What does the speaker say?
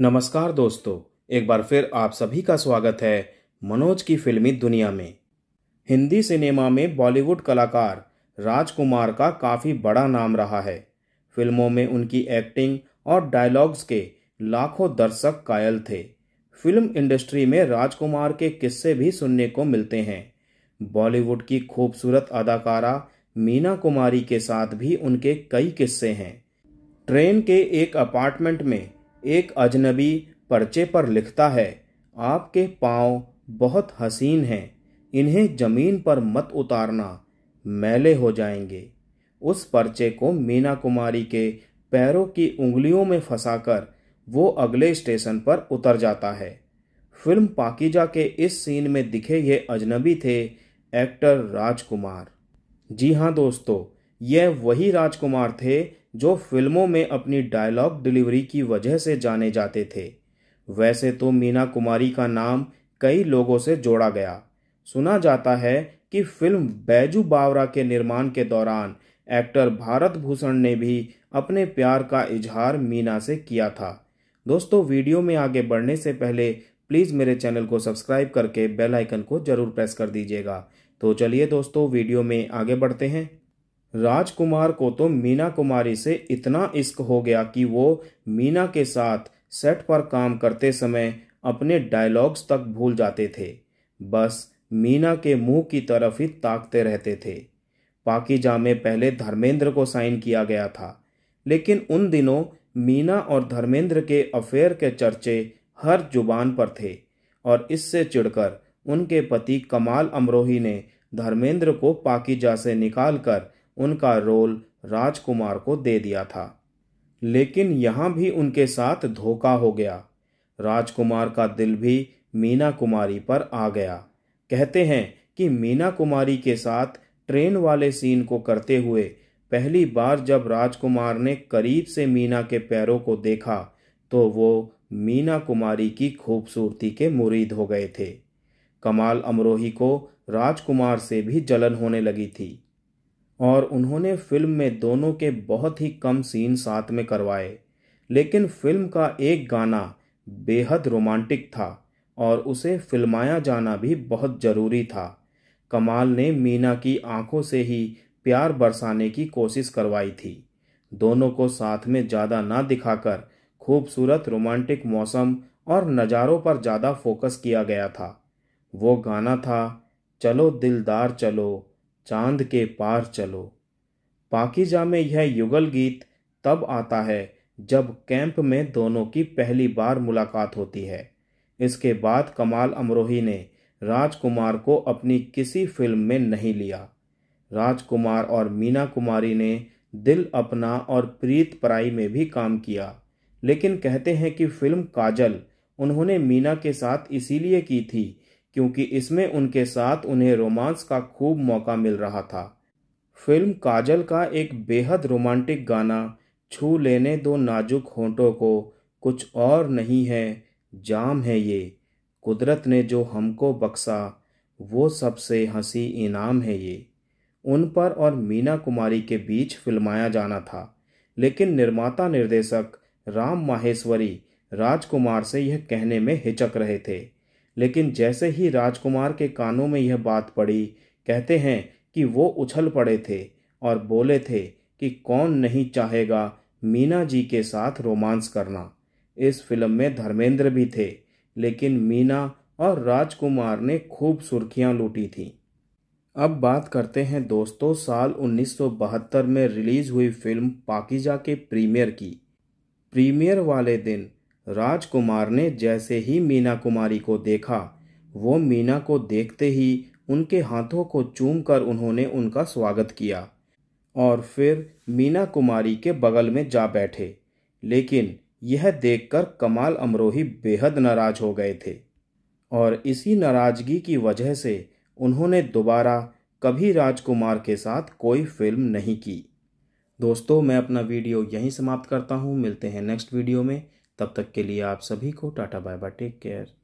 नमस्कार दोस्तों एक बार फिर आप सभी का स्वागत है मनोज की फिल्मी दुनिया में हिंदी सिनेमा में बॉलीवुड कलाकार राजकुमार का काफ़ी बड़ा नाम रहा है फिल्मों में उनकी एक्टिंग और डायलॉग्स के लाखों दर्शक कायल थे फिल्म इंडस्ट्री में राजकुमार के किस्से भी सुनने को मिलते हैं बॉलीवुड की खूबसूरत अदाकारा मीना कुमारी के साथ भी उनके कई किस्से हैं ट्रेन के एक अपार्टमेंट में एक अजनबी पर्चे पर लिखता है आपके पाँव बहुत हसीन हैं इन्हें ज़मीन पर मत उतारना मैले हो जाएंगे उस पर्चे को मीना कुमारी के पैरों की उंगलियों में फंसाकर वो अगले स्टेशन पर उतर जाता है फिल्म पाकिजा के इस सीन में दिखे ये अजनबी थे एक्टर राजकुमार जी हाँ दोस्तों यह वही राजकुमार थे जो फिल्मों में अपनी डायलॉग डिलीवरी की वजह से जाने जाते थे वैसे तो मीना कुमारी का नाम कई लोगों से जोड़ा गया सुना जाता है कि फिल्म बैजू बावरा के निर्माण के दौरान एक्टर भारत भूषण ने भी अपने प्यार का इजहार मीना से किया था दोस्तों वीडियो में आगे बढ़ने से पहले प्लीज़ मेरे चैनल को सब्सक्राइब करके बेल आइकन को ज़रूर प्रेस कर दीजिएगा तो चलिए दोस्तों वीडियो में आगे बढ़ते हैं राजकुमार को तो मीना कुमारी से इतना इश्क हो गया कि वो मीना के साथ सेट पर काम करते समय अपने डायलॉग्स तक भूल जाते थे बस मीना के मुंह की तरफ ही ताकते रहते थे पाकिजा में पहले धर्मेंद्र को साइन किया गया था लेकिन उन दिनों मीना और धर्मेंद्र के अफेयर के चर्चे हर जुबान पर थे और इससे चिढ़कर उनके पति कमाल अमरोही ने धर्मेंद्र को पाकिजा से निकालकर उनका रोल राजकुमार को दे दिया था लेकिन यहाँ भी उनके साथ धोखा हो गया राजकुमार का दिल भी मीना कुमारी पर आ गया कहते हैं कि मीना कुमारी के साथ ट्रेन वाले सीन को करते हुए पहली बार जब राजकुमार ने करीब से मीना के पैरों को देखा तो वो मीना कुमारी की खूबसूरती के मुरीद हो गए थे कमाल अमरोही को राजकुमार से भी जलन होने लगी थी और उन्होंने फिल्म में दोनों के बहुत ही कम सीन साथ में करवाए लेकिन फिल्म का एक गाना बेहद रोमांटिक था और उसे फिल्माया जाना भी बहुत ज़रूरी था कमाल ने मीना की आंखों से ही प्यार बरसाने की कोशिश करवाई थी दोनों को साथ में ज़्यादा ना दिखाकर खूबसूरत रोमांटिक मौसम और नज़ारों पर ज़्यादा फोकस किया गया था वो गाना था चलो दिलदार चलो चांद के पार चलो पाकिजा में यह युगल गीत तब आता है जब कैंप में दोनों की पहली बार मुलाकात होती है इसके बाद कमाल अमरोही ने राजकुमार को अपनी किसी फिल्म में नहीं लिया राजकुमार और मीना कुमारी ने दिल अपना और प्रीत पराई में भी काम किया लेकिन कहते हैं कि फिल्म काजल उन्होंने मीना के साथ इसीलिए की थी क्योंकि इसमें उनके साथ उन्हें रोमांस का खूब मौका मिल रहा था फिल्म काजल का एक बेहद रोमांटिक गाना छू लेने दो नाजुक होंठों को कुछ और नहीं है जाम है ये कुदरत ने जो हमको बख्शा वो सबसे हंसी इनाम है ये उन पर और मीना कुमारी के बीच फिल्माया जाना था लेकिन निर्माता निर्देशक राम माहेश्वरी राजकुमार से यह कहने में हिचक रहे थे लेकिन जैसे ही राजकुमार के कानों में यह बात पड़ी कहते हैं कि वो उछल पड़े थे और बोले थे कि कौन नहीं चाहेगा मीना जी के साथ रोमांस करना इस फिल्म में धर्मेंद्र भी थे लेकिन मीना और राजकुमार ने खूब सुर्खियां लूटी थीं अब बात करते हैं दोस्तों साल 1972 में रिलीज़ हुई फिल्म पाकिजा के प्रीमियर की प्रीमियर वाले दिन राजकुमार ने जैसे ही मीना कुमारी को देखा वो मीना को देखते ही उनके हाथों को चूम कर उन्होंने उनका स्वागत किया और फिर मीना कुमारी के बगल में जा बैठे लेकिन यह देखकर कमाल अमरोही बेहद नाराज हो गए थे और इसी नाराजगी की वजह से उन्होंने दोबारा कभी राजकुमार के साथ कोई फिल्म नहीं की दोस्तों मैं अपना वीडियो यहीं समाप्त करता हूँ मिलते हैं नेक्स्ट वीडियो में तब तक के लिए आप सभी को tata bye bye take care